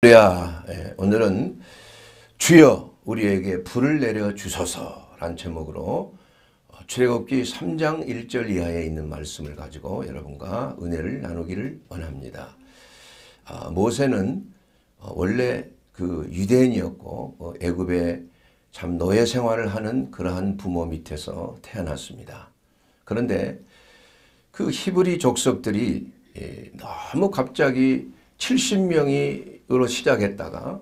할렐루야. 예, 오늘은 주여 우리에게 불을 내려 주소서란 제목으로 어, 출애굽기 3장 1절 이하에 있는 말씀을 가지고 여러분과 은혜를 나누기를 원합니다. 아, 모세는 어, 원래 그 유대인이었고 어, 애굽에 참 노예 생활을 하는 그러한 부모 밑에서 태어났습니다. 그런데 그 히브리 족속들이 예, 너무 갑자기 70명이 으로 시작했다가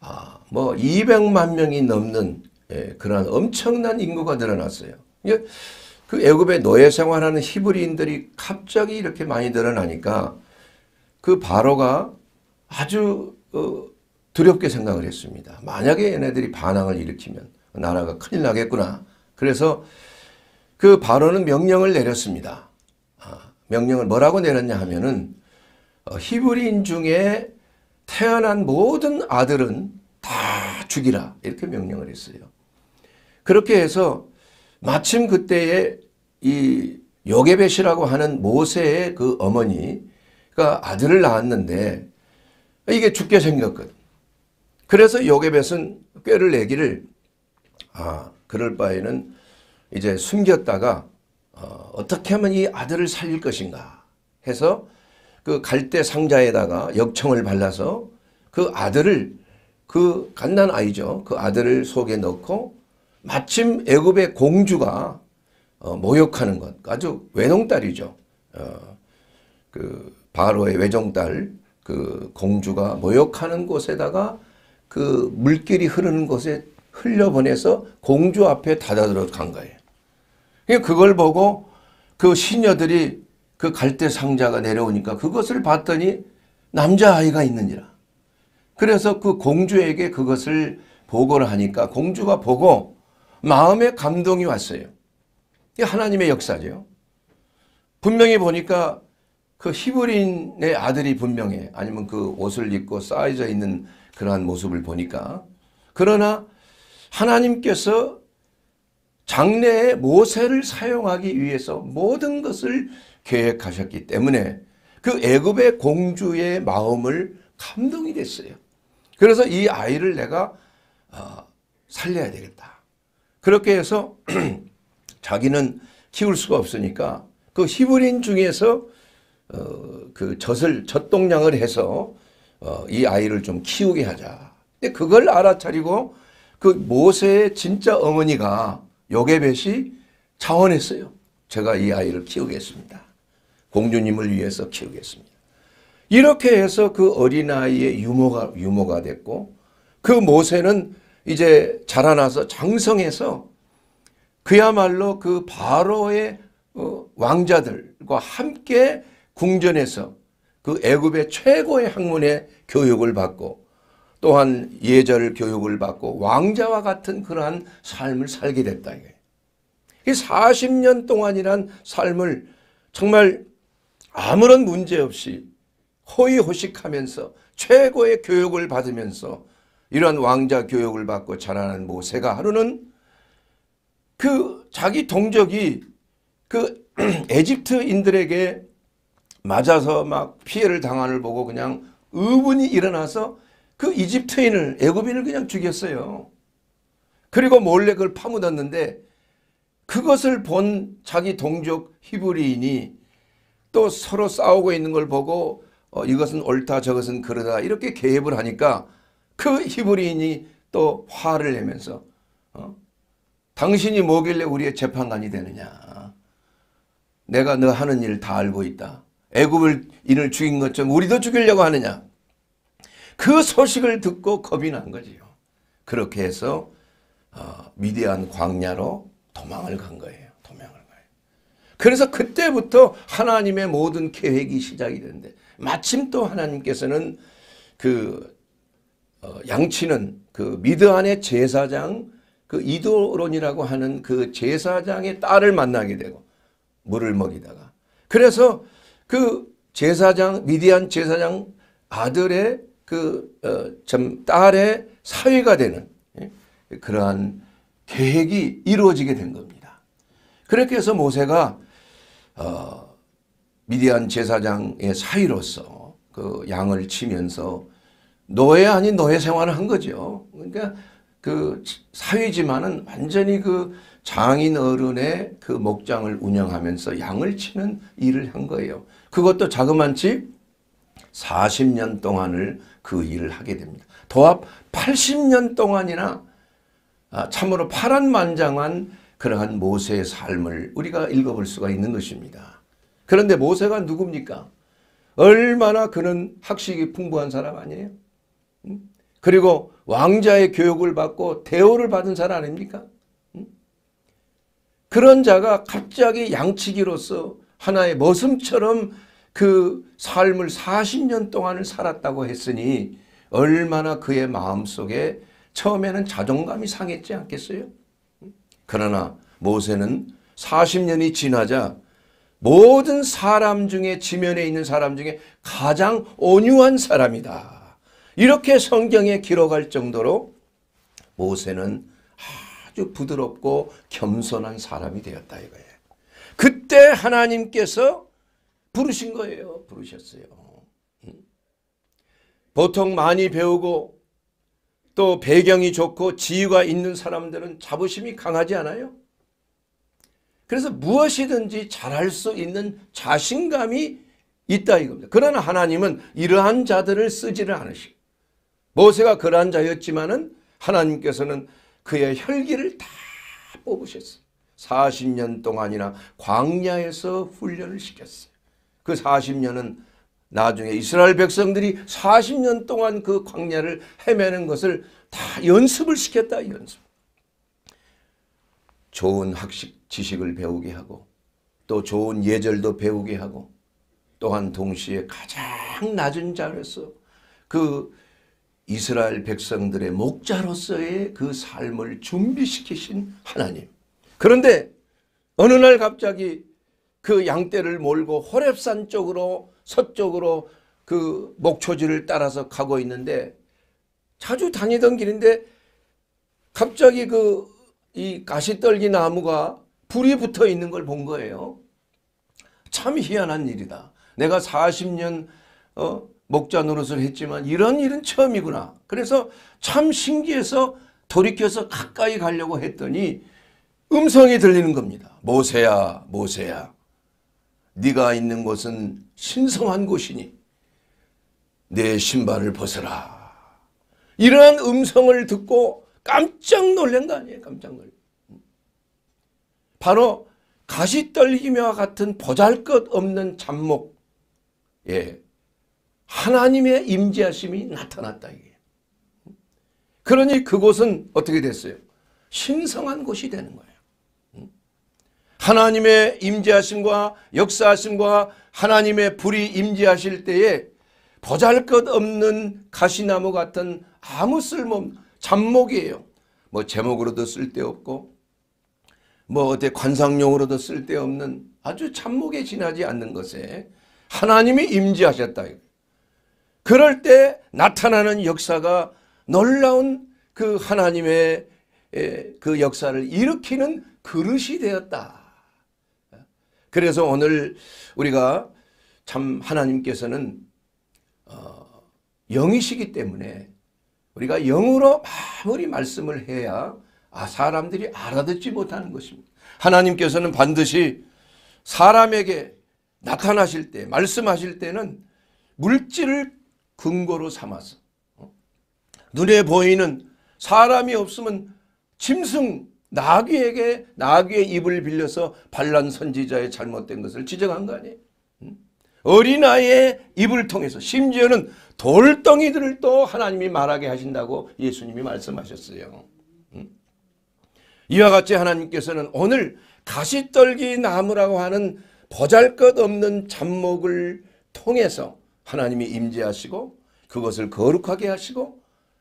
아, 뭐 200만 명이 넘는 예, 그러한 엄청난 인구가 늘어났어요. 그그 애굽의 노예 생활하는 히브리인들이 갑자기 이렇게 많이 늘어나니까 그 바로가 아주 어, 두렵게 생각을 했습니다. 만약에 얘네들이 반항을 일으키면 나라가 큰일 나겠구나. 그래서 그 바로는 명령을 내렸습니다. 아, 명령을 뭐라고 내렸냐 하면은 어, 히브리인 중에 태어난 모든 아들은 다 죽이라 이렇게 명령을 했어요. 그렇게 해서 마침 그때에 이 요게벳이라고 하는 모세의 그 어머니가 아들을 낳았는데 이게 죽게 생겼거든. 그래서 요게벳은 꾀를 내기를 아 그럴 바에는 이제 숨겼다가 어, 떻게 하면 이 아들을 살릴 것인가 해서 그 갈대 상자에다가 역청을 발라서 그 아들을 그 갓난 아이죠. 그 아들을 속에 넣고 마침 애굽의 공주가 어, 모욕하는 것 아주 외동딸이죠. 어, 그 바로의 외종딸 그 공주가 모욕하는 곳에다가 그 물길이 흐르는 곳에 흘려보내서 공주 앞에 닫아들어 간 거예요. 그러니까 그걸 보고 그 시녀들이 그 갈대 상자가 내려오니까 그것을 봤더니 남자아이가 있느니라. 그래서 그 공주에게 그것을 보고를 하니까 공주가 보고 마음에 감동이 왔어요. 이게 하나님의 역사죠. 분명히 보니까 그 히브리인의 아들이 분명해. 아니면 그 옷을 입고 쌓여져 있는 그러한 모습을 보니까. 그러나 하나님께서 장래에 모세를 사용하기 위해서 모든 것을 계획하셨기 때문에 그 애굽의 공주의 마음을 감동이 됐어요. 그래서 이 아이를 내가 어, 살려야 되겠다. 그렇게 해서 자기는 키울 수가 없으니까 그 히브린 중에서 어, 그 젖을 젖동량을 해서 어, 이 아이를 좀 키우게 하자. 근데 그걸 알아차리고 그 모세의 진짜 어머니가 요게벳이 자원했어요. 제가 이 아이를 키우겠습니다. 공주님을 위해서 키우겠습니다. 이렇게 해서 그 어린아이의 유모가, 유모가 됐고 그 모세는 이제 자라나서 장성해서 그야말로 그 바로의 어, 왕자들과 함께 궁전에서 그 애굽의 최고의 학문의 교육을 받고 또한 예절 교육을 받고 왕자와 같은 그러한 삶을 살게 됐다. 40년 동안이란 삶을 정말 아무런 문제 없이 호의호식하면서 최고의 교육을 받으면서 이런 왕자 교육을 받고 자라는 모세가 하루는 그 자기 동족이 그 에집트인들에게 맞아서 막 피해를 당하는 보고 그냥 의분이 일어나서 그 이집트인을 애굽인을 그냥 죽였어요. 그리고 몰래 그걸 파묻었는데 그것을 본 자기 동족 히브리인이 또 서로 싸우고 있는 걸 보고 어, 이것은 옳다 저것은 그러다 이렇게 개입을 하니까 그 히브리인이 또 화를 내면서 어? 당신이 뭐길래 우리의 재판관이 되느냐 내가 너 하는 일 다 알고 있다 애굽을 인을 죽인 것처럼 우리도 죽이려고 하느냐 그 소식을 듣고 겁이 난 거지요 그렇게 해서 어, 미대한 광야로 도망을 간 거예요 그래서 그때부터 하나님의 모든 계획이 시작이 되는데 마침 또 하나님께서는 그 어, 양치는 그 미드안의 제사장 그 이도론이라고 하는 그 제사장의 딸을 만나게 되고 물을 먹이다가 그래서 그 제사장 미디안 제사장 아들의 그참 어, 딸의 사위가 되는 예? 그러한 계획이 이루어지게 된 겁니다. 그렇게 해서 모세가 어, 미디안 제사장의 사이로서 그 양을 치면서 노예 아닌 노예 생활을 한 거죠. 그러니까 그 사회지만은 완전히 그 장인 어른의 그 목장을 운영하면서 양을 치는 일을 한 거예요. 그것도 자그만치 40년 동안을 그 일을 하게 됩니다. 도합 80년 동안이나 아, 참으로 파란만장한 그러한 모세의 삶을 우리가 읽어볼 수가 있는 것입니다. 그런데 모세가 누굽니까? 얼마나 그는 학식이 풍부한 사람 아니에요? 그리고 왕자의 교육을 받고 대우를 받은 사람 아닙니까? 그런 자가 갑자기 양치기로서 하나의 머슴처럼 그 삶을 40년 동안을 살았다고 했으니 얼마나 그의 마음속에 처음에는 자존감이 상했지 않겠어요? 그러나 모세는 40년이 지나자 모든 사람 중에 지면에 있는 사람 중에 가장 온유한 사람이다. 이렇게 성경에 기록할 정도로 모세는 아주 부드럽고 겸손한 사람이 되었다 이거예요. 그때 하나님께서 부르신 거예요. 부르셨어요. 보통 많이 배우고 또 배경이 좋고 지위가 있는 사람들은 자부심이 강하지 않아요? 그래서 무엇이든지 잘할 수 있는 자신감이 있다 이겁니다. 그러나 하나님은 이러한 자들을 쓰지를 않으시고 모세가 그러한 자였지만은 하나님께서는 그의 혈기를 다 뽑으셨어요. 40년 동안이나 광야에서 훈련을 시켰어요. 그 40년은 나중에 이스라엘 백성들이 40년 동안 그 광야를 헤매는 것을 다 연습을 시켰다 연습. 좋은 학식 지식을 배우게 하고 또 좋은 예절도 배우게 하고 또한 동시에 가장 낮은 자로서 그 이스라엘 백성들의 목자로서의 그 삶을 준비시키신 하나님. 그런데 어느 날 갑자기 그 양떼를 몰고 호랩산 쪽으로 서쪽으로 그 목초지를 따라서 가고 있는데 자주 다니던 길인데 갑자기 그 이 가시떨기 나무가 불이 붙어 있는 걸 본 거예요. 참 희한한 일이다. 내가 40년 어, 목자 노릇을 했지만 이런 일은 처음이구나. 그래서 참 신기해서 돌이켜서 가까이 가려고 했더니 음성이 들리는 겁니다. 모세야 모세야 네가 있는 곳은 신성한 곳이니 내 신발을 벗어라. 이러한 음성을 듣고 깜짝 놀란 거 아니에요. 깜짝 놀 바로 가시 떨기며 같은 보잘것 없는 잠목. 예. 하나님의 임재하심이 나타났다 이게. 그러니 그곳은 어떻게 됐어요? 신성한 곳이 되는 거예요. 하나님의 임재하심과 역사하심과 하나님의 불이 임재하실 때에 보잘것없는 가시나무 같은 아무 쓸모 잡목이에요. 뭐 제목으로도 쓸데없고 뭐 어때 관상용으로도 쓸데없는 아주 잡목에 지나지 않는 것에 하나님이 임재하셨다. 그럴 때 나타나는 역사가 놀라운 그 하나님의 그 역사를 일으키는 그릇이 되었다. 그래서 오늘 우리가 참 하나님께서는 어, 영이시기 때문에 우리가 영으로 아무리 말씀을 해야 아, 사람들이 알아듣지 못하는 것입니다. 하나님께서는 반드시 사람에게 나타나실 때 말씀하실 때는 물질을 근거로 삼아서 어? 눈에 보이는 사람이 없으면 짐승 나귀에게 나귀의 입을 빌려서 반란 선지자의 잘못된 것을 지적한 거 아니에요? 어린아이의 입을 통해서 심지어는 돌덩이들을 하나님이 말하게 하신다고 예수님이 말씀하셨어요. 이와 같이 하나님께서는 오늘 가시떨기 나무라고 하는 보잘것없는 잡목을 통해서 하나님이 임재하시고 그것을 거룩하게 하시고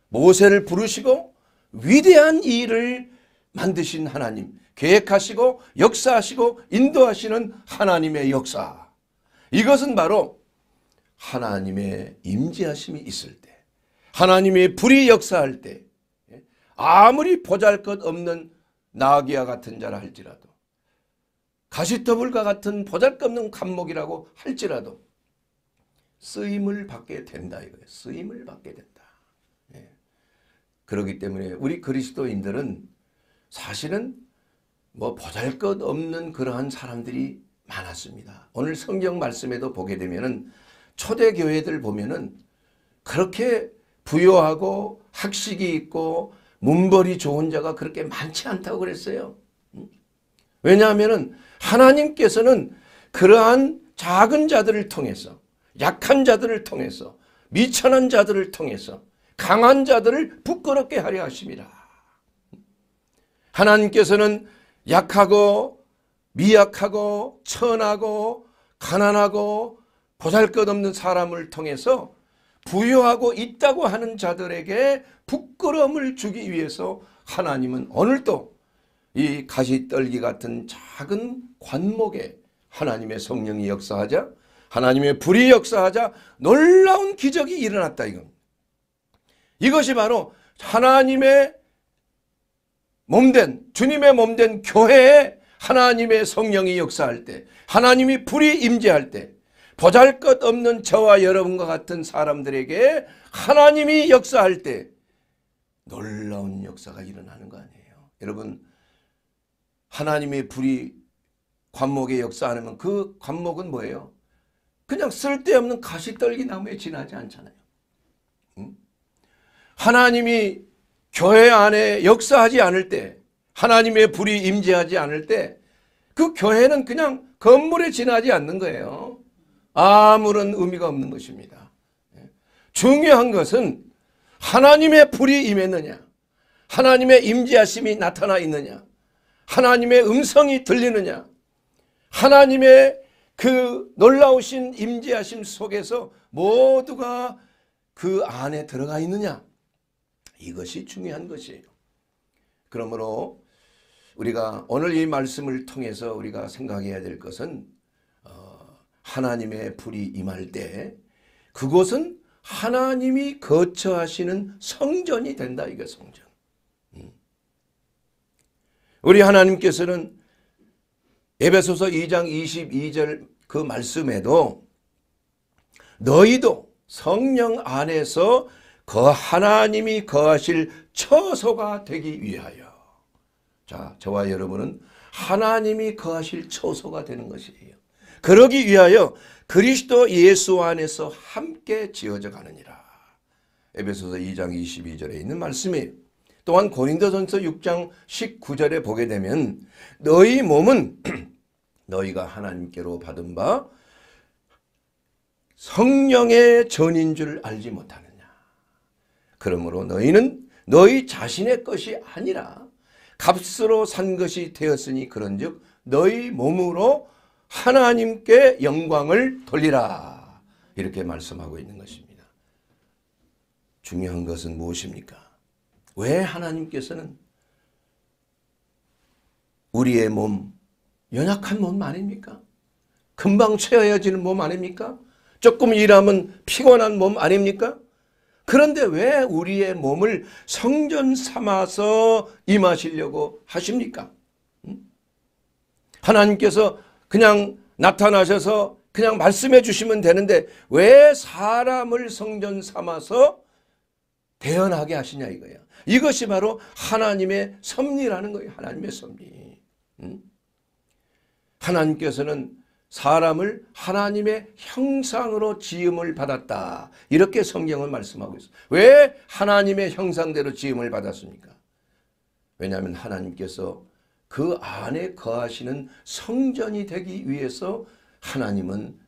모세를 부르시고 위대한 일을 만드신 하나님, 계획하시고 역사하시고 인도하시는 하나님의 역사. 이것은 바로 하나님의 임재하심이 있을 때, 하나님의 불이 역사할 때, 예? 아무리 보잘것없는 나귀와 같은 자라 할지라도 가시터불과 같은 보잘것없는 감목이라고 할지라도 쓰임을 받게 된다 이거예요. 쓰임을 받게 된다. 예. 그렇기 때문에 우리 그리스도인들은 사실은 뭐 보잘것 없는 그러한 사람들이 많았습니다. 오늘 성경 말씀에도 보게 되면은 초대 교회들 보면은 그렇게 부여하고 학식이 있고 문벌이 좋은 자가 그렇게 많지 않다고 그랬어요. 음? 왜냐하면은 하나님께서는 그러한 작은 자들을 통해서 약한 자들을 통해서 미천한 자들을 통해서 강한 자들을 부끄럽게 하려 하십니다. 하나님께서는 약하고 미약하고 천하고 가난하고 보잘것없는 사람을 통해서 부유하고 있다고 하는 자들에게 부끄러움을 주기 위해서 하나님은 오늘도 이 가시떨기 같은 작은 관목에 하나님의 성령이 역사하자 하나님의 불이 역사하자 놀라운 기적이 일어났다 이건 이것이 바로 하나님의 몸된 주님의 몸된 교회에 하나님의 성령이 역사할 때 하나님이 불이 임재할 때 보잘것없는 저와 여러분과 같은 사람들에게 하나님이 역사할 때 놀라운 역사가 일어나는 거 아니에요. 여러분 하나님의 불이 관목에 역사하면 그 관목은 뭐예요? 그냥 쓸데없는 가시떨기 나무에 지나지 않잖아요. 응? 하나님이 교회 안에 역사하지 않을 때 하나님의 불이 임재하지 않을 때 그 교회는 그냥 건물에 지나지 않는 거예요. 아무런 의미가 없는 것입니다. 중요한 것은 하나님의 불이 임했느냐 하나님의 임재하심이 나타나 있느냐 하나님의 음성이 들리느냐 하나님의 그 놀라우신 임재하심 속에서 모두가 그 안에 들어가 있느냐 이것이 중요한 것이에요. 그러므로 우리가 오늘 이 말씀을 통해서 우리가 생각해야 될 것은 어, 하나님의 불이 임할 때 그곳은 하나님이 거처하시는 성전이 된다 이거 성전. 음. 우리 하나님께서는 에베소서 2장 22절 그 말씀에도 너희도 성령 안에서 그 하나님이 거하실 처소가 되기 위하여 자 저와 여러분은 하나님이 거하실 처소가 되는 것이에요. 그러기 위하여 그리스도 예수 안에서 함께 지어져 가느니라. 에베소서 2장 22절에 있는 말씀이에요. 또한 고린도전서 6장 19절에 보게 되면 너희 몸은 너희가 하나님께로 받은 바 성령의 전인 줄 알지 못하는 그러므로 너희는 너희 자신의 것이 아니라 값으로 산 것이 되었으니 그런즉 너희 몸으로 하나님께 영광을 돌리라 이렇게 말씀하고 있는 것입니다. 중요한 것은 무엇입니까? 왜 하나님께서는 우리의 몸 연약한 몸 아닙니까? 금방 채워야지는 몸 아닙니까? 조금 일하면 피곤한 몸 아닙니까? 그런데 왜 우리의 몸을 성전 삼아서 임하시려고 하십니까? 하나님께서 그냥 나타나셔서 그냥 말씀해 주시면 되는데 왜 사람을 성전 삼아서 대연하게 하시냐 이거예요. 이것이 바로 하나님의 섭리라는 거예요. 하나님의 섭리. 하나님께서는 사람을 하나님의 형상으로 지음을 받았다. 이렇게 성경은 말씀하고 있어요. 왜 하나님의 형상대로 지음을 받았습니까? 왜냐하면 하나님께서 그 안에 거하시는 성전이 되기 위해서 하나님은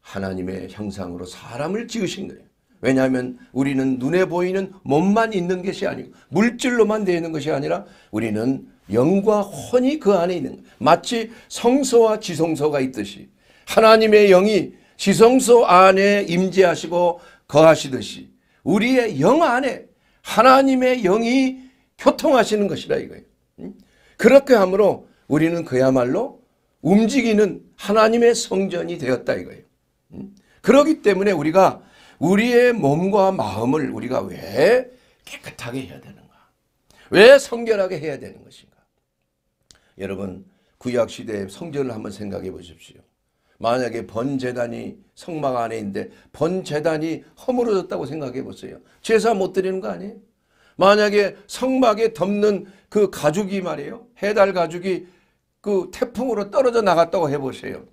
하나님의 형상으로 사람을 지으신 거예요. 왜냐하면 우리는 눈에 보이는 몸만 있는 것이 아니고 물질로만 되어 있는 것이 아니라 우리는 영과 혼이 그 안에 있는 마치 성소와 지성소가 있듯이 하나님의 영이 지성소 안에 임재하시고 거하시듯이 우리의 영 안에 하나님의 영이 교통하시는 것이라 이거예요. 음? 그렇게 함으로 우리는 그야말로 움직이는 하나님의 성전이 되었다 이거예요. 음? 그러기 때문에 우리가 우리의 몸과 마음을 우리가 왜 깨끗하게 해야 되는가? 왜 성결하게 해야 되는 것인가? 여러분 구약 시대의 성전을 한번 생각해 보십시오. 만약에 번제단이 성막 안에 있는데 번제단이 허물어졌다고 생각해 보세요. 제사 못 드리는 거 아니에요? 만약에 성막에 덮는 그 가죽이 말이에요. 해달 가죽이 그 태풍으로 떨어져 나갔다고 해보세요.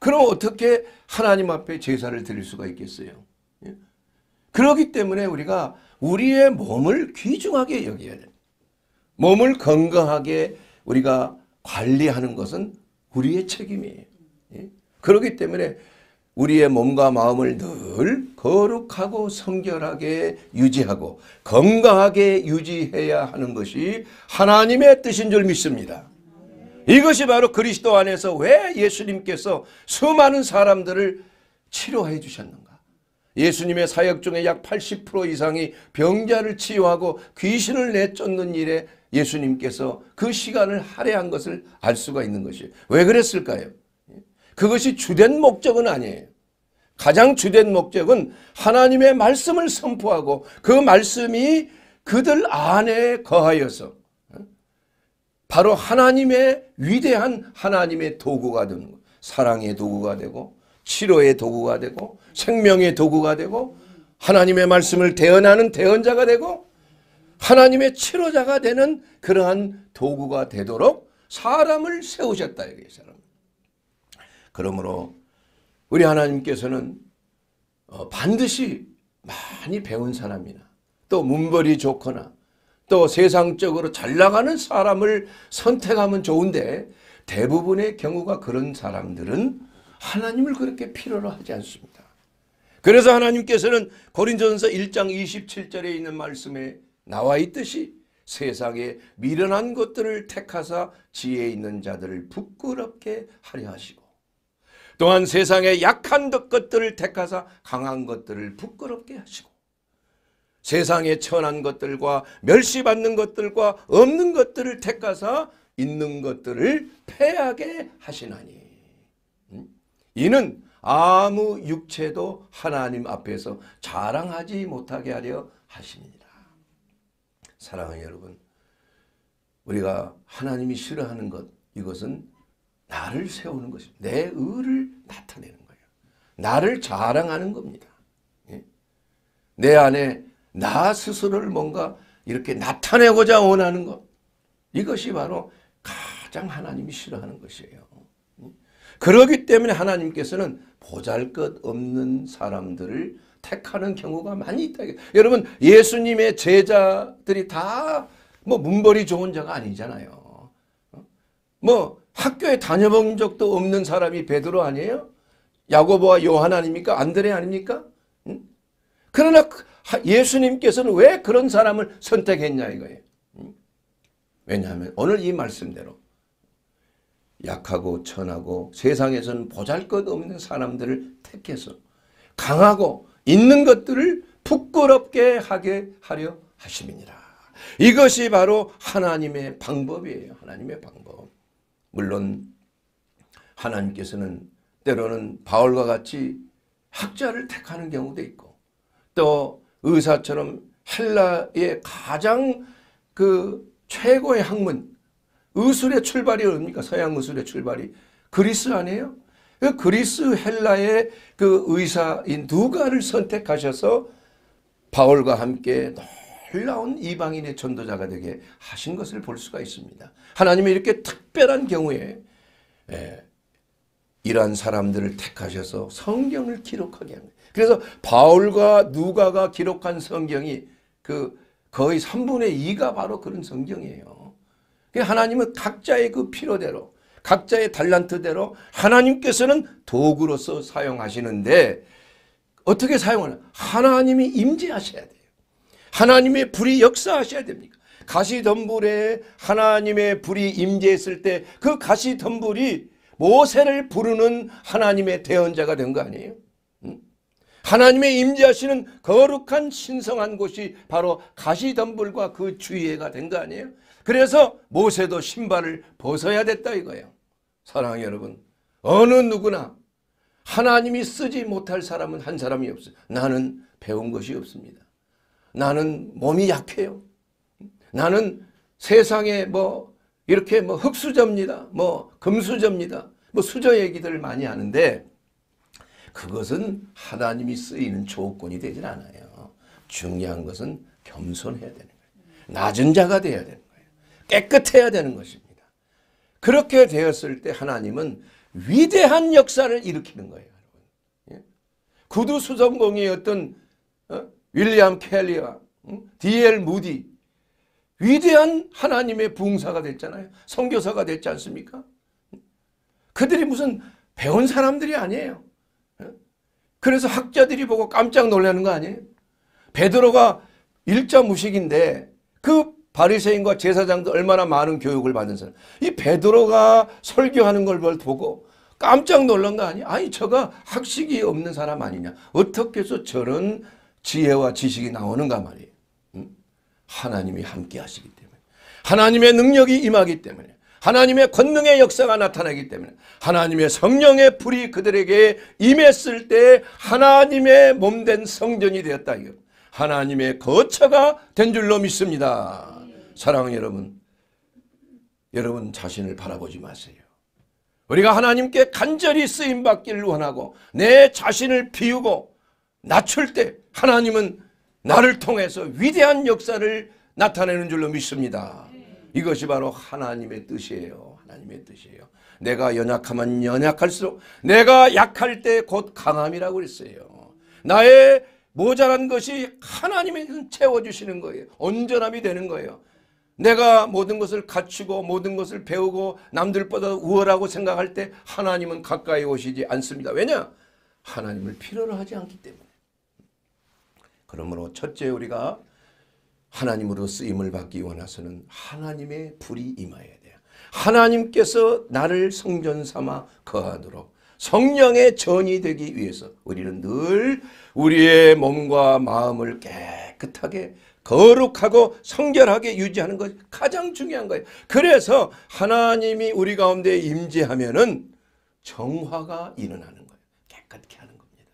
그럼 어떻게 하나님 앞에 제사를 드릴 수가 있겠어요? 그렇기 때문에 우리가 우리의 몸을 귀중하게 여겨야 돼요. 몸을 건강하게 우리가 관리하는 것은 우리의 책임이에요. 예? 그렇기 때문에 우리의 몸과 마음을 늘 거룩하고 성결하게 유지하고 건강하게 유지해야 하는 것이 하나님의 뜻인 줄 믿습니다. 이것이 바로 그리스도 안에서 왜 예수님께서 수많은 사람들을 치료해 주셨는가? 예수님의 사역 중에 약 80% 이상이 병자를 치유하고 귀신을 내쫓는 일에 예수님께서 그 시간을 할애한 것을 알 수가 있는 것이에요. 왜 그랬을까요? 그것이 주된 목적은 아니에요. 가장 주된 목적은 하나님의 말씀을 선포하고 그 말씀이 그들 안에 거하여서 바로 하나님의 위대한 하나님의 도구가 되는 거 사랑의 도구가 되고 치료의 도구가 되고 생명의 도구가 되고 하나님의 말씀을 대언하는 대언자가 되고 하나님의 치료자가 되는 그러한 도구가 되도록 사람을 세우셨다 이게 사람. 그러므로 우리 하나님께서는 어, 반드시 많이 배운 사람이나 또 문벌이 좋거나 또 세상적으로 잘 나가는 사람을 선택하면 좋은데 대부분의 경우가 그런 사람들은 하나님을 그렇게 필요로 하지 않습니다. 그래서 하나님께서는 고린전서 1장 27절에 있는 말씀에 나와 있듯이 세상에 미련한 것들을 택하사 지혜 있는 자들을 부끄럽게 하려 하시고 또한 세상에 약한 것들을 택하사 강한 것들을 부끄럽게 하시고 세상에 천한 것들과 멸시받는 것들과 없는 것들을 택하사 있는 것들을 패하게 하시나니 음? 이는 아무 육체도 하나님 앞에서 자랑하지 못하게 하려 하십니다. 사랑하는 여러분 우리가 하나님이 싫어하는 것 이것은 나를 세우는 것입니다. 내 의를 나타내는 거예요. 나를 자랑하는 겁니다. 예? 내 안에 나 스스로를 뭔가 이렇게 나타내고자 원하는 것 이것이 바로 가장 하나님이 싫어하는 것이에요. 그러기 때문에 하나님께서는 보잘것없는 사람들을 택하는 경우가 많이 있다. 여러분 예수님의 제자들이 다 뭐 문벌이 좋은 자가 아니잖아요. 어? 뭐 학교에 다녀본 적도 없는 사람이 베드로 아니에요? 야고보와 요한 아닙니까? 안드레 아닙니까? 응? 그러나 그 예수님께서는 왜 그런 사람을 선택했냐 이거예요. 응? 왜냐하면 오늘 이 말씀대로 약하고 천하고 세상에서는 보잘것없는 사람들을 택해서 강하고 있는 것들을 부끄럽게 하게 하려 하심이니라. 이것이 바로 하나님의 방법이에요. 하나님의 방법. 물론 하나님께서는 때로는 바울과 같이 학자를 택하는 경우도 있고 또 의사처럼 헬라의 가장 그 최고의 학문 의술의 출발이 어딥니까? 서양 의술의 출발이. 그리스 아니에요? 그 그리스 헬라의 그 의사인 누가를 선택하셔서 바울과 함께 놀라운 이방인의 전도자가 되게 하신 것을 볼 수가 있습니다. 하나님이 이렇게 특별한 경우에 예, 이러한 사람들을 택하셔서 성경을 기록하게 합니다. 그래서 바울과 누가가 기록한 성경이 그 거의 3분의 2가 바로 그런 성경이에요. 그 하나님은 각자의 그 필요대로 각자의 달란트대로 하나님께서는 도구로서 사용하시는데 어떻게 사용하나? 하나님이 임재하셔야 돼요. 하나님의 불이 역사하셔야 됩니까? 가시덤불에 하나님의 불이 임재했을 때 그 가시덤불이 모세를 부르는 하나님의 대언자가 된 거 아니에요? 하나님의 임재하시는 거룩한 신성한 곳이 바로 가시덤불과 그 주위가 된 거 아니에요? 그래서 모세도 신발을 벗어야 됐다 이거예요. 사랑하는 여러분 어느 누구나 하나님이 쓰지 못할 사람은 한 사람이 없어요. 나는 배운 것이 없습니다. 나는 몸이 약해요. 나는 세상에 뭐 이렇게 뭐 흑수저입니다. 뭐 금수저입니다. 뭐 수저 얘기들을 많이 하는데 그것은 하나님이 쓰이는 조건이 되질 않아요. 중요한 것은 겸손해야 되는 거예요. 낮은 자가 되어야 되는 깨끗해야 되는 것입니다. 그렇게 되었을 때 하나님은 위대한 역사를 일으키는 거예요. 예? 구두 수성공이었던 어? 윌리엄 켈리와 음? D.L. 무디 위대한 하나님의 부흥사가 됐잖아요. 선교사가 됐지 않습니까? 그들이 무슨 배운 사람들이 아니에요. 예? 그래서 학자들이 보고 깜짝 놀라는 거 아니에요? 베드로가 일자 무식인데 그 바리새인과 제사장도 얼마나 많은 교육을 받은 사람. 이 베드로가 설교하는 걸 보고 깜짝 놀란 거 아니야? 아니 저가 학식이 없는 사람 아니냐. 어떻게 해서 저런 지혜와 지식이 나오는가 말이에요. 음? 하나님이 함께 하시기 때문에. 하나님의 능력이 임하기 때문에. 하나님의 권능의 역사가 나타나기 때문에 하나님의 성령의 불이 그들에게 임했을 때 하나님의 몸 된 성전이 되었다. 하나님의 거처가 된 줄로 믿습니다. 사랑하는 여러분, 여러분 자신을 바라보지 마세요. 우리가 하나님께 간절히 쓰임 받기를 원하고 내 자신을 비우고 낮출 때 하나님은 나를 통해서 위대한 역사를 나타내는 줄로 믿습니다. 이것이 바로 하나님의 뜻이에요. 하나님의 뜻이에요. 내가 연약하면 연약할수록 내가 약할 때 곧 강함이라고 그랬어요. 나의 모자란 것이 하나님이 채워주시는 거예요. 온전함이 되는 거예요. 내가 모든 것을 갖추고 모든 것을 배우고 남들보다 우월하고 생각할 때 하나님은 가까이 오시지 않습니다. 왜냐? 하나님을 필요로 하지 않기 때문에. 그러므로 첫째 우리가 하나님으로 쓰임을 받기 원하서는 하나님의 불이 임하여야 돼요. 하나님께서 나를 성전 삼아 거하도록 성령의 전이 되기 위해서 우리는 늘 우리의 몸과 마음을 깨끗하게 거룩하고 성결하게 유지하는 것이 가장 중요한 거예요. 그래서 하나님이 우리 가운데 임재하면은 정화가 일어나는 거예요. 깨끗게 하는 겁니다.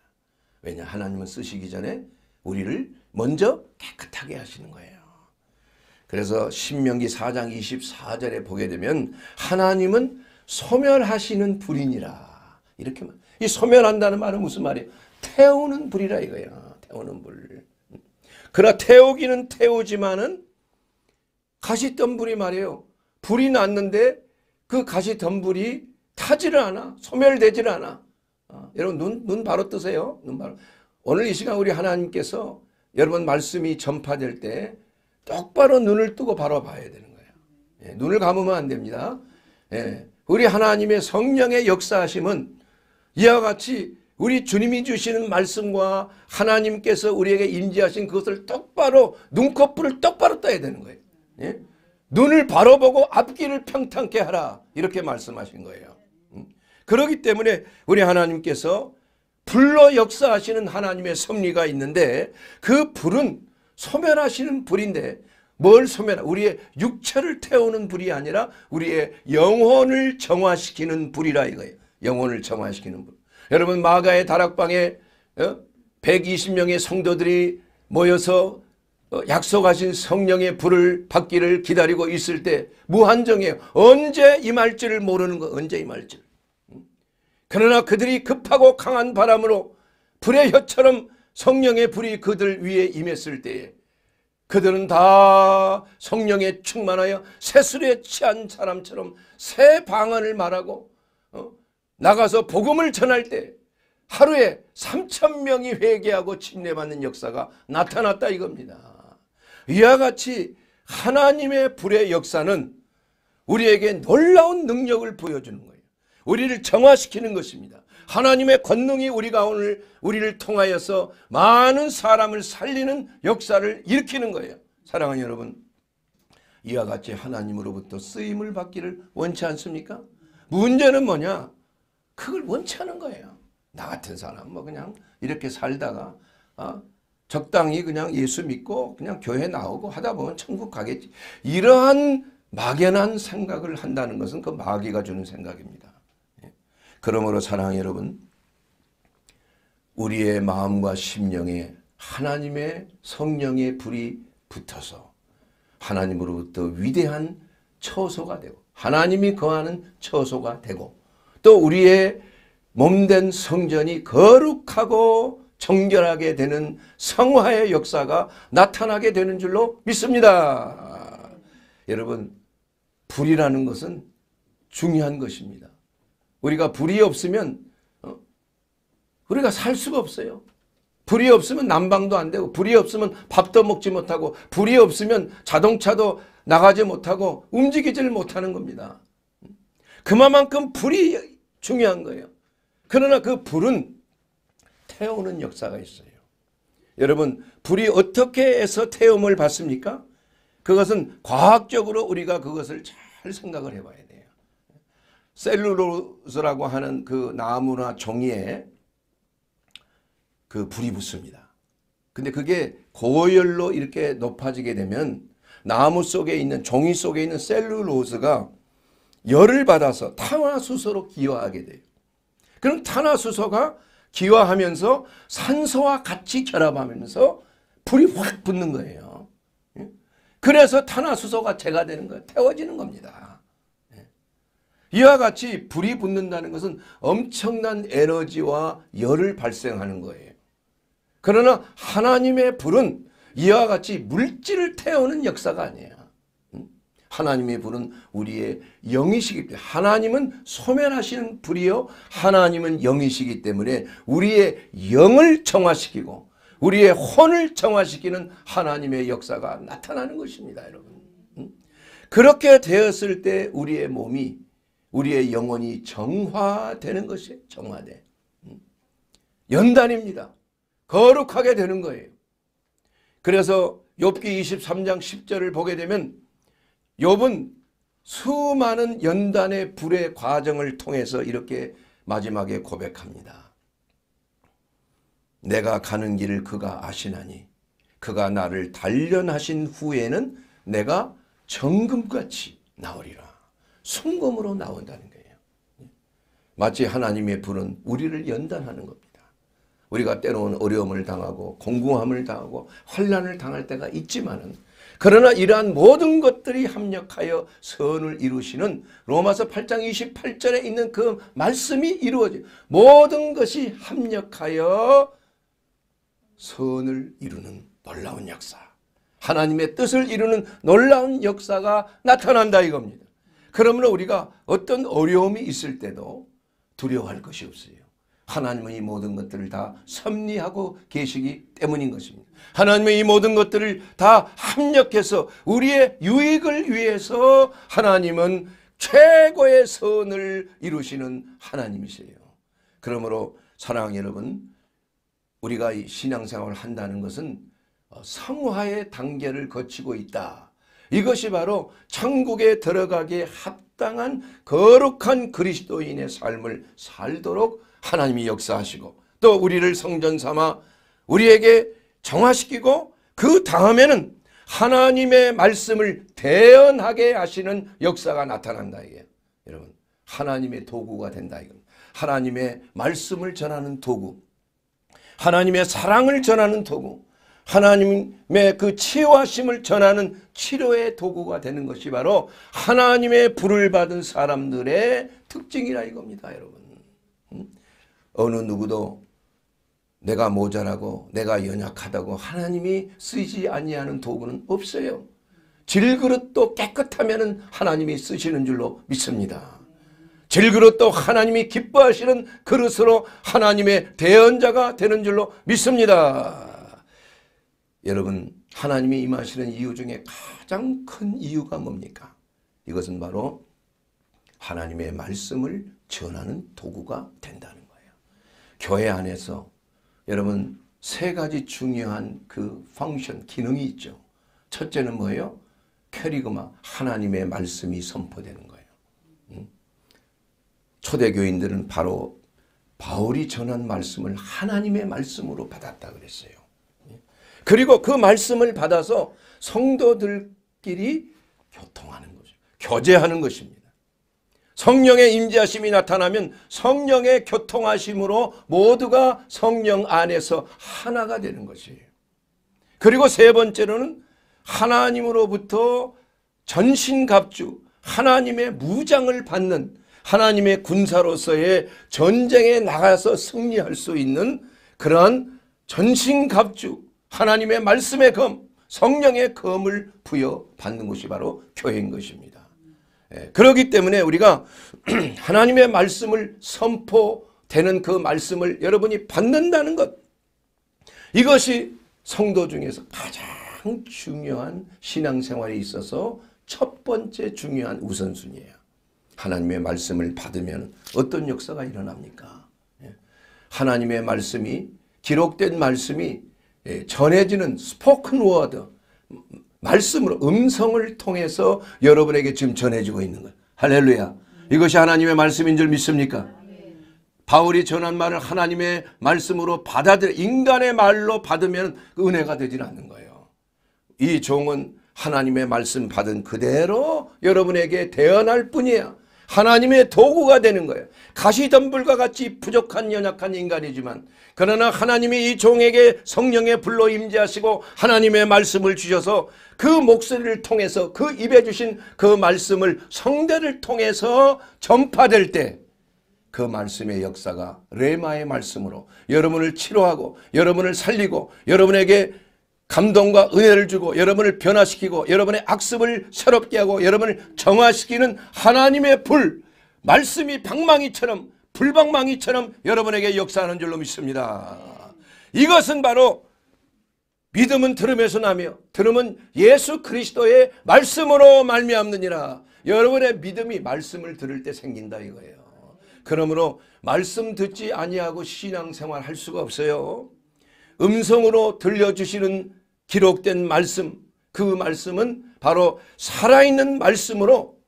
왜냐 하나님은 쓰시기 전에 우리를 먼저 깨끗하게 하시는 거예요. 그래서 신명기 4장 24절에 보게 되면 하나님은 소멸하시는 불이니라 이렇게 이 소멸한다는 말은 무슨 말이에요? 태우는 불이라 이거예요. 태우는 불. 그러나 태우기는 태우지만은 가시덤불이 말이에요. 불이 났는데 그 가시덤불이 타지를 않아. 소멸되지를 않아. 아, 여러분 눈, 눈 바로 뜨세요. 눈 바로. 오늘 이 시간 우리 하나님께서 여러분 말씀이 전파될 때 똑바로 눈을 뜨고 바로 봐야 되는 거예요. 예, 눈을 감으면 안 됩니다. 예, 우리 하나님의 성령의 역사하심은 이와 같이 우리 주님이 주시는 말씀과 하나님께서 우리에게 인지하신 그것을 똑바로 눈꺼풀을 똑바로 떠야 되는 거예요. 예? 눈을 바로 보고 앞길을 평탄케 하라 이렇게 말씀하신 거예요. 음? 그러기 때문에 우리 하나님께서 불로 역사하시는 하나님의 섭리가 있는데 그 불은 소멸하시는 불인데 뭘 소멸하? 우리의 육체를 태우는 불이 아니라 우리의 영혼을 정화시키는 불이라 이거예요. 영혼을 정화시키는 불. 여러분 마가의 다락방에 120명의 어? 성도들이 모여서 어, 약속하신 성령의 불을 받기를 기다리고 있을 때무한정에 언제 임할지를 모르는 거 언제 임할지. 그러나 그들이 급하고 강한 바람으로 불의 혀처럼 성령의 불이 그들 위에 임했을 때에 그들은 다 성령에 충만하여 새술에 취한 사람처럼 새 방언을 말하고 어? 나가서 복음을 전할 때 하루에 3천 명이 회개하고 침례받는 역사가 나타났다 이겁니다. 이와 같이 하나님의 불의 역사는 우리에게 놀라운 능력을 보여주는 거예요. 우리를 정화시키는 것입니다. 하나님의 권능이 우리가 오늘 우리를 통하여서 많은 사람을 살리는 역사를 일으키는 거예요. 사랑하는 여러분 이와 같이 하나님으로부터 쓰임을 받기를 원치 않습니까? 문제는 뭐냐? 그걸 원치 않은 거예요. 나 같은 사람 뭐 그냥 이렇게 살다가 어? 적당히 그냥 예수 믿고 그냥 교회 나오고 하다 보면 천국 가겠지. 이러한 막연한 생각을 한다는 것은 그 마귀가 주는 생각입니다. 예. 그러므로 사랑 여러분 우리의 마음과 심령에 하나님의 성령의 불이 붙어서 하나님으로부터 위대한 처소가 되고 하나님이 거하는 처소가 되고 또 우리의 몸된 성전이 거룩하고 정결하게 되는 성화의 역사가 나타나게 되는 줄로 믿습니다. 여러분 불이라는 것은 중요한 것입니다. 우리가 불이 없으면 어? 우리가 살 수가 없어요. 불이 없으면 난방도 안 되고 불이 없으면 밥도 먹지 못하고 불이 없으면 자동차도 나가지 못하고 움직이질 못하는 겁니다. 그만큼 불이 중요한 거예요. 그러나 그 불은 태우는 역사가 있어요. 여러분 불이 어떻게 해서 태움을 받습니까? 그것은 과학적으로 우리가 그것을 잘 생각을 해봐야 돼요. 셀룰로스라고 하는 그 나무나 종이에 그 불이 붙습니다. 근데 그게 고열로 이렇게 높아지게 되면 나무 속에 있는 종이 속에 있는 셀룰로스가 열을 받아서 탄화수소로 기화하게 돼요. 그럼 탄화수소가 기화하면서 산소와 같이 결합하면서 불이 확 붙는 거예요. 예? 그래서 탄화수소가 재가 되는 거예요. 태워지는 겁니다. 예? 이와 같이 불이 붙는다는 것은 엄청난 에너지와 열을 발생하는 거예요. 그러나 하나님의 불은 이와 같이 물질을 태우는 역사가 아니에요. 하나님의 부른 우리의 영이시기 때문에 하나님은 소멸하시는 불이요 하나님은 영이시기 때문에 우리의 영을 정화시키고 우리의 혼을 정화시키는 하나님의 역사가 나타나는 것입니다. 여러분. 그렇게 되었을 때 우리의 몸이 우리의 영혼이 정화되는 것이 정화돼. 연단입니다. 거룩하게 되는 거예요. 그래서 욥기 23장 10절을 보게 되면 욥은 수많은 연단의 불의 과정을 통해서 이렇게 마지막에 고백합니다. 내가 가는 길을 그가 아시나니 그가 나를 단련하신 후에는 내가 정금같이 나오리라. 순금으로 나온다는 거예요. 마치 하나님의 불은 우리를 연단하는 겁니다. 우리가 때로는 어려움을 당하고 공공함을 당하고 환란을 당할 때가 있지만은 그러나 이러한 모든 것들이 합력하여 선을 이루시는 로마서 8장 28절에 있는 그 말씀이 이루어져 모든 것이 합력하여 선을 이루는 놀라운 역사 하나님의 뜻을 이루는 놀라운 역사가 나타난다 이겁니다. 그러므로 우리가 어떤 어려움이 있을 때도 두려워할 것이 없어요. 하나님은 모든 것들을 다 섭리하고 계시기 때문인 것입니다. 하나님의 이 모든 것들을 다 합력해서 우리의 유익을 위해서 하나님은 최고의 선을 이루시는 하나님이세요. 그러므로 사랑하는 여러분 우리가 신앙생활을 한다는 것은 성화의 단계를 거치고 있다. 이것이 바로 천국에 들어가기 합당한 거룩한 그리스도인의 삶을 살도록 하나님이 역사하시고 또 우리를 성전 삼아 우리에게 정화시키고 그 다음에는 하나님의 말씀을 대연하게 하시는 역사가 나타난다 이게 여러분 하나님의 도구가 된다 이건 하나님의 말씀을 전하는 도구 하나님의 사랑을 전하는 도구 하나님의 그 치유하심을 전하는 치료의 도구가 되는 것이 바로 하나님의 불을 받은 사람들의 특징이라 이겁니다 여러분 어느 누구도 내가 모자라고 내가 연약하다고 하나님이 쓰지 아니하는 도구는 없어요. 질그릇도 깨끗하면 하나님이 쓰시는 줄로 믿습니다. 질그릇도 하나님이 기뻐하시는 그릇으로 하나님의 대언자가 되는 줄로 믿습니다. 여러분 하나님이 임하시는 이유 중에 가장 큰 이유가 뭡니까? 이것은 바로 하나님의 말씀을 전하는 도구가 된다는 거예요. 교회 안에서 여러분 세 가지 중요한 그 펑션 기능이 있죠. 첫째는 뭐예요? 캐리그마 하나님의 말씀이 선포되는 거예요. 초대 교인들은 바로 바울이 전한 말씀을 하나님의 말씀으로 받았다 그랬어요. 예? 그리고 그 말씀을 받아서 성도들끼리 교통하는 거죠. 교제하는 것입니다. 성령의 임재하심이 나타나면 성령의 교통하심으로 모두가 성령 안에서 하나가 되는 것이에요. 그리고 세 번째로는 하나님으로부터 전신갑주 하나님의 무장을 받는 하나님의 군사로서의 전쟁에 나가서 승리할 수 있는 그러한 전신갑주 하나님의 말씀의 검 성령의 검을 부여받는 것이 바로 교회인 것입니다. 예, 그렇기 때문에 우리가 하나님의 말씀을 선포되는 그 말씀을 여러분이 받는다는 것 이것이 성도 중에서 가장 중요한 신앙생활에 있어서 첫 번째 중요한 우선순위예요. 하나님의 말씀을 받으면 어떤 역사가 일어납니까? 예, 하나님의 말씀이 기록된 말씀이 예, 전해지는 스포큰 워드 말씀으로 음성을 통해서 여러분에게 지금 전해지고 있는 거 할렐루야. 이것이 하나님의 말씀인 줄 믿습니까? 바울이 전한 말을 하나님의 말씀으로 받아들 인간의 말로 받으면 그 은혜가 되지 않는 거예요. 이 종은 하나님의 말씀 받은 그대로 여러분에게 대언할 뿐이야. 하나님의 도구가 되는 거예요. 가시덤불과 같이 부족한 연약한 인간이지만 그러나 하나님이 이 종에게 성령의 불로 임재하시고 하나님의 말씀을 주셔서 그 목소리를 통해서 그 입에 주신 그 말씀을 성대를 통해서 전파될 때 그 말씀의 역사가 레마의 말씀으로 여러분을 치료하고 여러분을 살리고 여러분에게 감동과 은혜를 주고 여러분을 변화시키고 여러분의 악습을 새롭게 하고 여러분을 정화시키는 하나님의 불 말씀이 방망이처럼 불방망이처럼 여러분에게 역사하는 줄로 믿습니다. 이것은 바로 믿음은 들음에서 나며 들음은 예수 그리스도의 말씀으로 말미암느니라. 여러분의 믿음이 말씀을 들을 때 생긴다 이거예요. 그러므로 말씀 듣지 아니하고 신앙생활 할 수가 없어요. 음성으로 들려주시는 기록된 말씀 그 말씀은 바로 살아있는 말씀으로